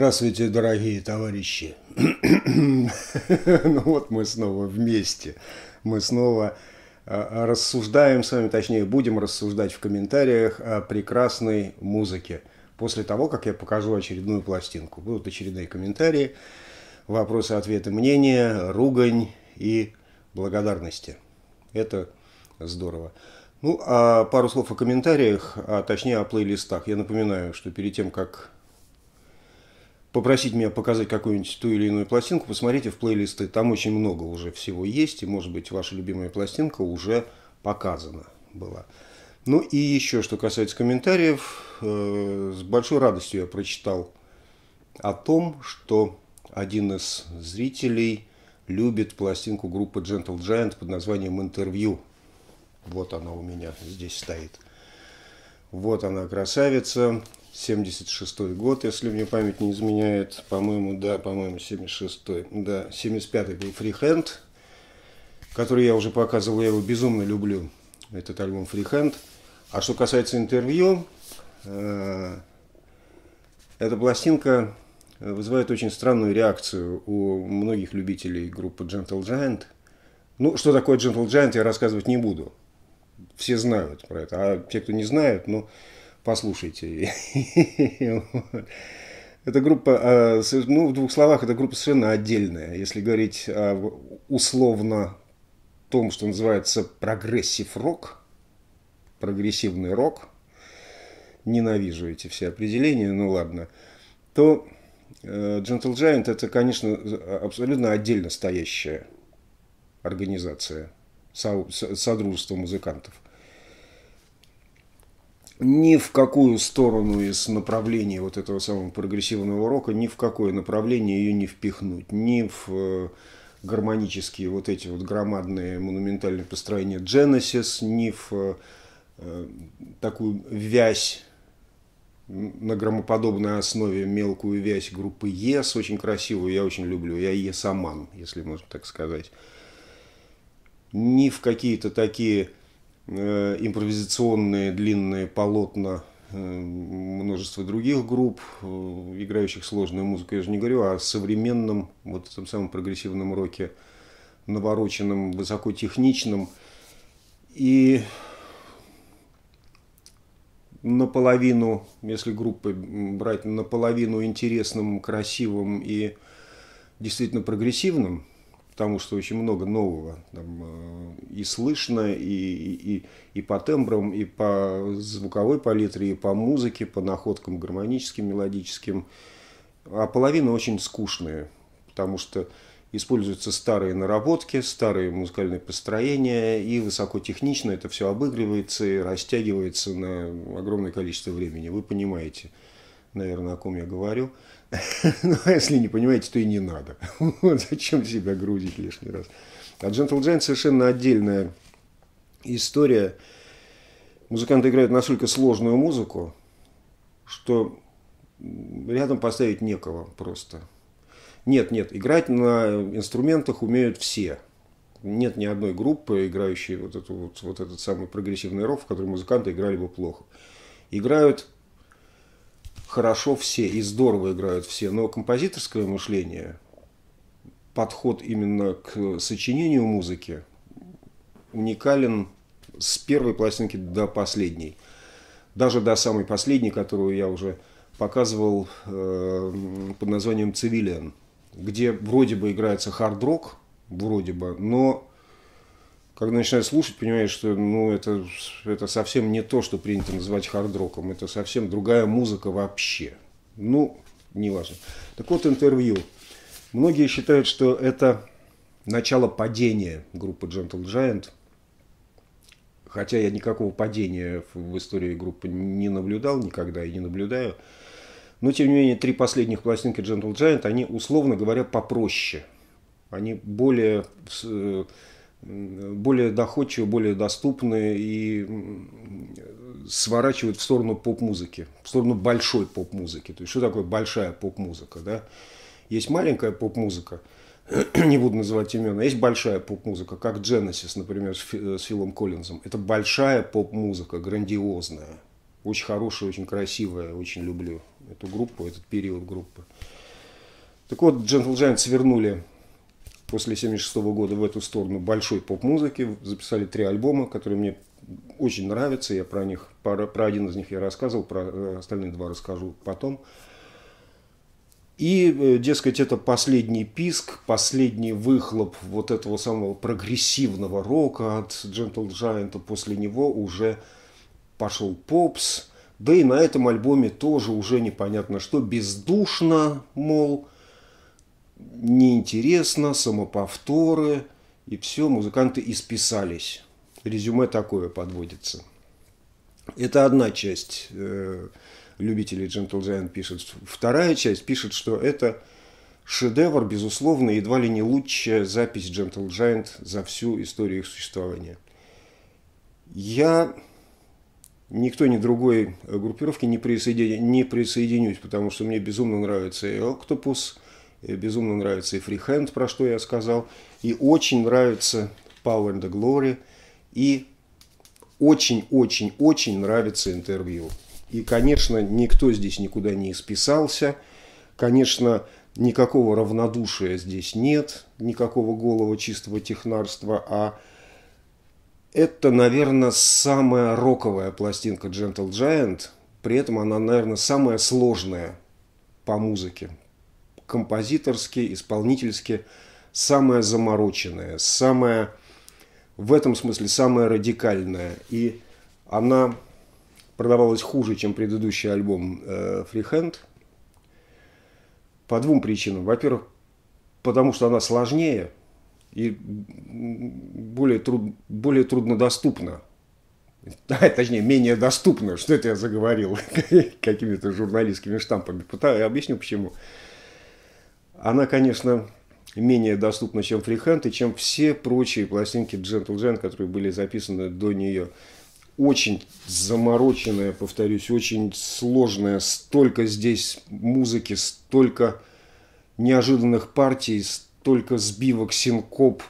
Здравствуйте, дорогие товарищи. ну вот мы снова вместе. Мы снова а, рассуждаем с вами, точнее, будем рассуждать в комментариях о прекрасной музыке. После того, как я покажу очередную пластинку. Будут очередные комментарии, вопросы, ответы, мнения, ругань и благодарности. Это здорово. Ну, а пару слов о комментариях, а точнее о плейлистах. Я напоминаю, что перед тем, как попросить меня показать какую-нибудь ту или иную пластинку, посмотрите в плейлисты. Там очень много уже всего есть, и, может быть, ваша любимая пластинка уже показана была. Ну и еще, что касается комментариев, э, с большой радостью я прочитал о том, что один из зрителей любит пластинку группы Gentle Giant под названием «Интервью». Вот она у меня здесь стоит. Вот она, красавица. 76 год, если мне память не изменяет. По-моему, да, по-моему, 76-й. Да, 75-й был Freehand, который я уже показывал, я его безумно люблю, этот альбом Freehand. А что касается интервью, э, эта пластинка вызывает очень странную реакцию у многих любителей группы Gentle Giant. Ну, что такое Gentle Giant, я рассказывать не буду. Все знают про это. А те, кто не знают, ну... Но послушайте. Эта группа, э, ну, в двух словах, эта группа совершенно отдельная. Если говорить условно о том, что называется прогрессив-рок, прогрессивный рок, ненавижу эти все определения, ну ладно, то э, Gentle Giant это, конечно, абсолютно отдельно стоящая организация, содружество музыкантов – ни в какую сторону из направления вот этого самого прогрессивного рока, ни в какое направление ее не впихнуть, ни в э, гармонические вот эти вот громадные монументальные построения Genesis, ни в э, э, такую вязь на громоподобной основе мелкую вязь группы ЕС, очень красивую, я очень люблю, я ЕСоман, если можно так сказать. Ни в какие-то такие Э, импровизационные длинные полотна э, множество других групп, э, играющих сложную музыку. Я же не говорю о современном, вот этом самом прогрессивном роке, навороченном, высокотехничном. И наполовину, если группы брать, наполовину интересным, красивым и действительно прогрессивным, потому что очень много нового, там, и слышно, и, и, и по тембрам, и по звуковой палитре, и по музыке, по находкам гармоническим, мелодическим. А половина очень скучная, потому что используются старые наработки, старые музыкальные построения, и высокотехнично это все обыгрывается и растягивается на огромное количество времени. Вы понимаете, наверное, о ком я говорю. Ну, а если не понимаете, то и не надо. Зачем себя грузить лишний раз? А Gentle Giant совершенно отдельная история. Музыканты играют настолько сложную музыку, что рядом поставить некого просто. Нет, нет, играть на инструментах умеют все. Нет ни одной группы, играющей вот, эту, вот, вот этот самый прогрессивный рок, в который музыканты играли бы плохо. Играют хорошо все и здорово играют все, но композиторское мышление подход именно к сочинению музыки уникален с первой пластинки до последней. Даже до самой последней, которую я уже показывал э, под названием «Цивилиан», где вроде бы играется хард-рок, вроде бы, но когда начинаешь слушать, понимаешь, что ну, это, это совсем не то, что принято называть хард-роком, это совсем другая музыка вообще. Ну, неважно. Так вот, интервью – Многие считают, что это начало падения группы Gentle Giant. Хотя я никакого падения в истории группы не наблюдал никогда и не наблюдаю. Но, тем не менее, три последних пластинки Gentle Giant, они, условно говоря, попроще. Они более, э, более доходчивы, более доступны и сворачивают в сторону поп-музыки, в сторону большой поп-музыки. То есть, что такое большая поп-музыка, да? Есть маленькая поп-музыка, не буду называть имена. есть большая поп-музыка, как Genesis, например, э, с Филом Коллинзом. Это большая поп-музыка, грандиозная, очень хорошая, очень красивая, очень люблю эту группу, этот период группы. Так вот, Gentle Giants вернули после 76 года в эту сторону большой поп-музыки, записали три альбома, которые мне очень нравятся, я про них, про, про один из них я рассказывал, про э, остальные два расскажу потом. И, э, дескать, это последний писк, последний выхлоп вот этого самого прогрессивного рока от Gentle Giant. После него уже пошел попс. Да и на этом альбоме тоже уже непонятно что. Бездушно, мол, неинтересно, самоповторы. И все, музыканты исписались. Резюме такое подводится. Это одна часть э, Любители Gentle Giant пишут. Вторая часть пишет, что это шедевр, безусловно, едва ли не лучшая запись Gentle Giant за всю историю их существования. Я никто ни другой группировки не, присоединя... не присоединюсь, потому что мне безумно нравится и Octopus, и безумно нравится и Freehand, про что я сказал, и очень нравится Power and the Glory, и очень-очень-очень нравится интервью. И, конечно, никто здесь никуда не исписался. Конечно, никакого равнодушия здесь нет, никакого голого чистого технарства, а это, наверное, самая роковая пластинка Gentle Giant. При этом она, наверное, самая сложная по музыке. Композиторски, исполнительски, самая замороченная, самая, в этом смысле, самая радикальная. И она продавалась хуже, чем предыдущий альбом э, Freehand. По двум причинам. Во-первых, потому что она сложнее и более, труд, более труднодоступна. А, точнее, менее доступна. Что это я заговорил какими-то журналистскими штампами? Пытаюсь, объясню почему. Она, конечно, менее доступна, чем фрихенд и чем все прочие пластинки Gentle Gen, которые были записаны до нее очень замороченная, повторюсь, очень сложная. Столько здесь музыки, столько неожиданных партий, столько сбивок, синкоп,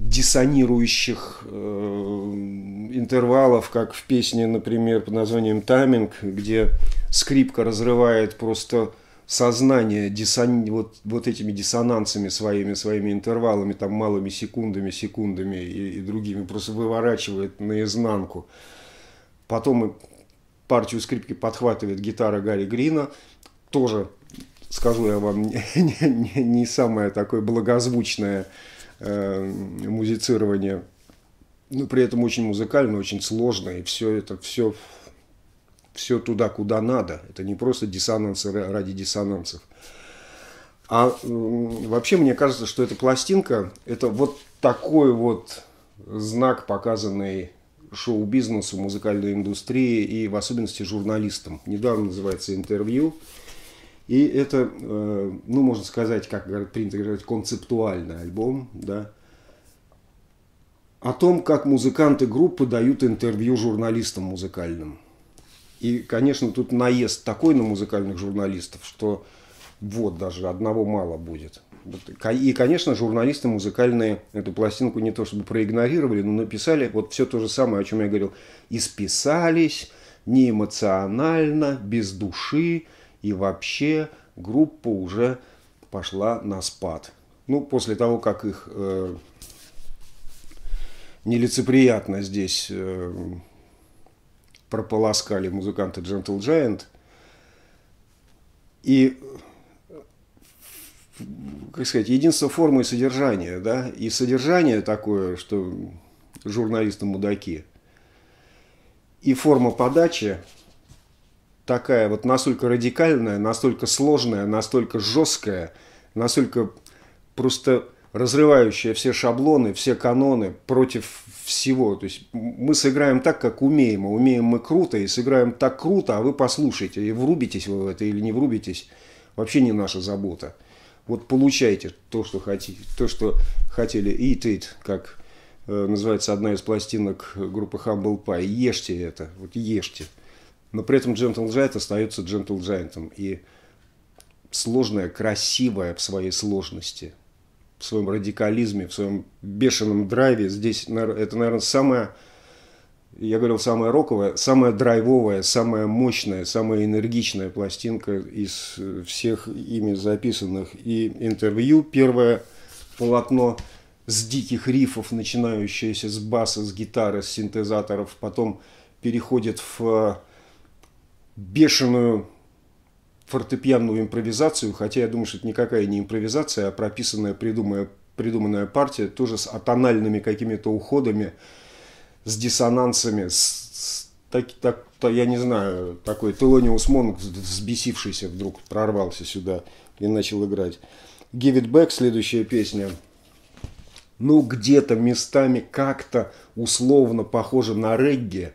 диссонирующих э, интервалов, как в песне, например, под названием «Тайминг», где скрипка разрывает просто сознание диссон... вот, вот этими диссонансами своими, своими интервалами, там малыми секундами, секундами и, и другими просто выворачивает наизнанку. Потом партию скрипки подхватывает гитара Гарри Грина, тоже, скажу я вам, не, не, не самое такое благозвучное э, музицирование, но ну, при этом очень музыкально, очень сложно, и все это, все все туда, куда надо. Это не просто диссонансы ради диссонансов. А вообще мне кажется, что эта пластинка – это вот такой вот знак, показанный шоу-бизнесу, музыкальной индустрии и в особенности журналистам. Недавно называется интервью. И это, э, ну, можно сказать, как принято говорить, концептуальный альбом, да, о том, как музыканты группы дают интервью журналистам музыкальным. И, конечно, тут наезд такой на музыкальных журналистов, что вот даже одного мало будет. И, конечно, журналисты музыкальные эту пластинку не то чтобы проигнорировали, но написали вот все то же самое, о чем я говорил. Исписались, неэмоционально, без души и вообще группа уже пошла на спад. Ну, после того, как их э, нелицеприятно здесь э, прополоскали музыканты Gentle Giant. И, как сказать, единство формы и содержания, да, и содержание такое, что журналисты мудаки, и форма подачи такая вот настолько радикальная, настолько сложная, настолько жесткая, настолько просто разрывающая все шаблоны, все каноны против всего. То есть мы сыграем так, как умеем, а умеем мы круто, и сыграем так круто, а вы послушайте, и врубитесь вы в это или не врубитесь, вообще не наша забота. Вот получайте то, что хотите, то, что хотели. Eat it, как э, называется одна из пластинок группы Humble Pie. Ешьте это, вот ешьте. Но при этом Gentle Giant остается Gentle Giant. И сложная, красивая в своей сложности – в своем радикализме, в своем бешеном драйве. Здесь это, наверное, самое, я говорил, самая роковая, самая драйвовая, самая мощная, самая энергичная пластинка из э, всех ими записанных. И интервью первое полотно с диких рифов, начинающееся с баса, с гитары, с синтезаторов, потом переходит в э, бешеную фортепианную импровизацию, хотя я думаю, что это никакая не импровизация, а прописанная, придуманная, придуманная партия, тоже с атональными какими-то уходами, с диссонансами, с, с так, так, то, я не знаю, такой Телониус Монг, взбесившийся, вдруг прорвался сюда и начал играть. Give It Back, следующая песня. Ну, где-то местами как-то условно похоже на регги,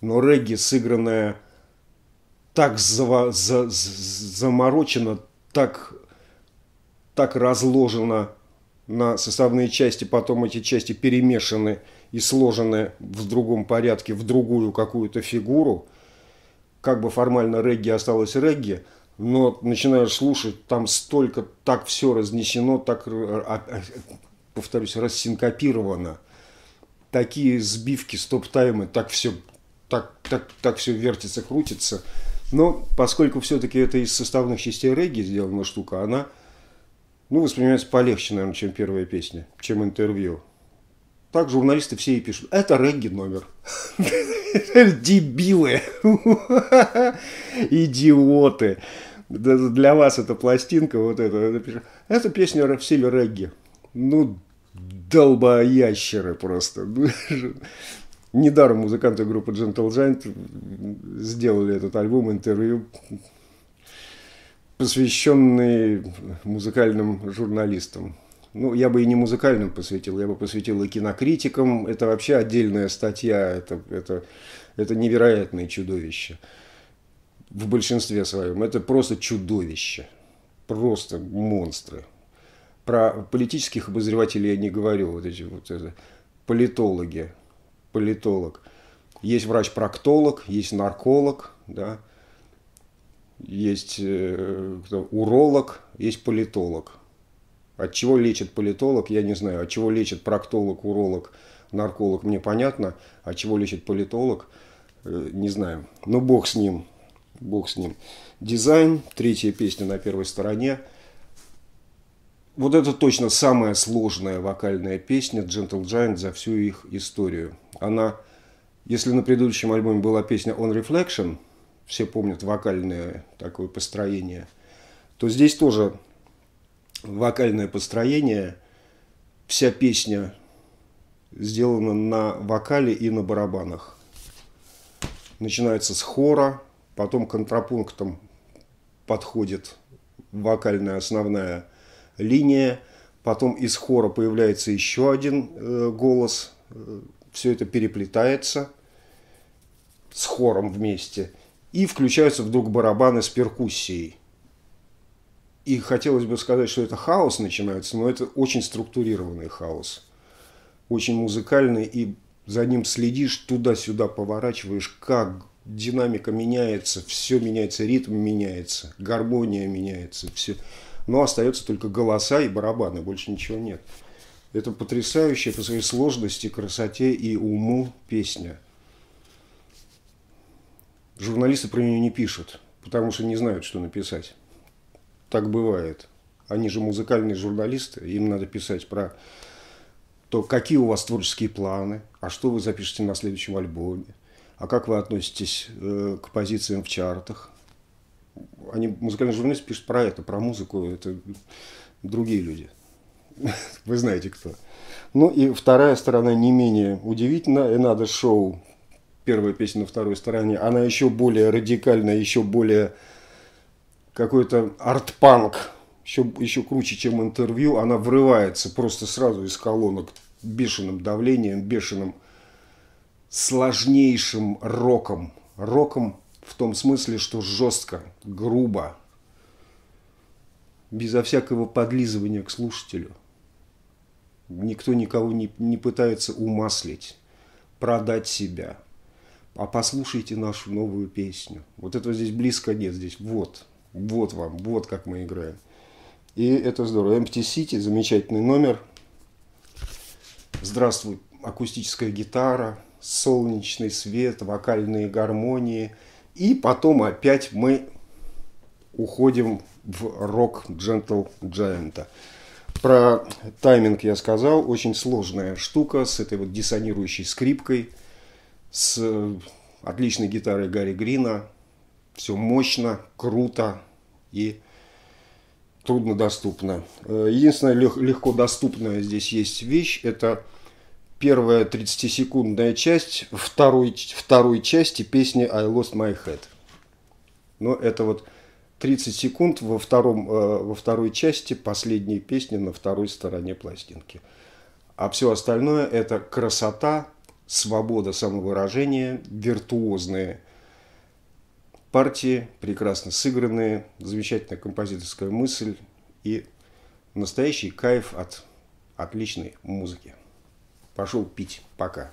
но регги, сыгранная так зава, за, заморочено, так, так разложено на составные части, потом эти части перемешаны и сложены в другом порядке в другую какую-то фигуру. Как бы формально регги осталось регги, но начинаешь слушать, там столько, так все разнесено, так, э, а, а, повторюсь, рассинкопировано. Такие сбивки, стоп-таймы, так все, так, так, так все вертится, крутится. Но ну, поскольку все-таки это из составных частей регги сделана штука, она ну, воспринимается полегче, наверное, чем первая песня, чем интервью. Так журналисты все и пишут. Это регги номер. Дебилы. Идиоты. Для вас это пластинка вот эта. Это песня в стиле регги. Ну, долбоящеры просто. Недаром музыканты группы Gentle Giant сделали этот альбом, интервью, посвященный музыкальным журналистам. Ну, я бы и не музыкальным посвятил, я бы посвятил и кинокритикам. Это вообще отдельная статья, это, это, это невероятное чудовище. В большинстве своем. Это просто чудовище. Просто монстры. Про политических обозревателей я не говорю, вот эти вот это, политологи политолог. Есть врач-проктолог, есть нарколог, да, есть э, кто, уролог, есть политолог. От чего лечит политолог, я не знаю. От чего лечит проктолог, уролог, нарколог, мне понятно. От чего лечит политолог, э, не знаю. Но бог с ним, бог с ним. Дизайн, третья песня на первой стороне – вот это точно самая сложная вокальная песня Gentle Giant за всю их историю. Она, если на предыдущем альбоме была песня On Reflection, все помнят вокальное такое построение, то здесь тоже вокальное построение, вся песня сделана на вокале и на барабанах. Начинается с хора, потом контрапунктом подходит вокальная основная линия, потом из хора появляется еще один э, голос, э, все это переплетается с хором вместе, и включаются вдруг барабаны с перкуссией. И хотелось бы сказать, что это хаос начинается, но это очень структурированный хаос, очень музыкальный, и за ним следишь, туда-сюда поворачиваешь, как динамика меняется, все меняется, ритм меняется, гармония меняется, все но остается только голоса и барабаны, больше ничего нет. Это потрясающая по своей сложности, красоте и уму песня. Журналисты про нее не пишут, потому что не знают, что написать. Так бывает. Они же музыкальные журналисты, им надо писать про то, какие у вас творческие планы, а что вы запишете на следующем альбоме, а как вы относитесь э, к позициям в чартах, они, музыкальные журналист пишут про это, про музыку, это другие люди. Вы знаете кто. Ну и вторая сторона не менее удивительна. И надо Шоу, первая песня на второй стороне, она еще более радикальная, еще более какой-то арт-панк, еще, еще круче, чем интервью. Она врывается просто сразу из колонок бешеным давлением, бешеным сложнейшим роком. Роком в том смысле, что жестко, грубо, безо всякого подлизывания к слушателю. Никто никого не, не пытается умаслить, продать себя. А послушайте нашу новую песню. Вот этого здесь близко нет, здесь вот, вот вам, вот как мы играем. И это здорово. Empty City, замечательный номер. Здравствуй, акустическая гитара, солнечный свет, вокальные гармонии – и потом опять мы уходим в рок Gentle Giant. Про тайминг я сказал. Очень сложная штука с этой вот диссонирующей скрипкой, с э, отличной гитарой Гарри Грина. Все мощно, круто и труднодоступно. Э, единственное легко доступная здесь есть вещь – это первая 30-секундная часть второй, второй части песни «I lost my head». Но ну, это вот 30 секунд во, втором, э, во второй части последней песни на второй стороне пластинки. А все остальное – это красота, свобода самовыражения, виртуозные партии, прекрасно сыгранные, замечательная композиторская мысль и настоящий кайф от отличной музыки пошел пить. Пока.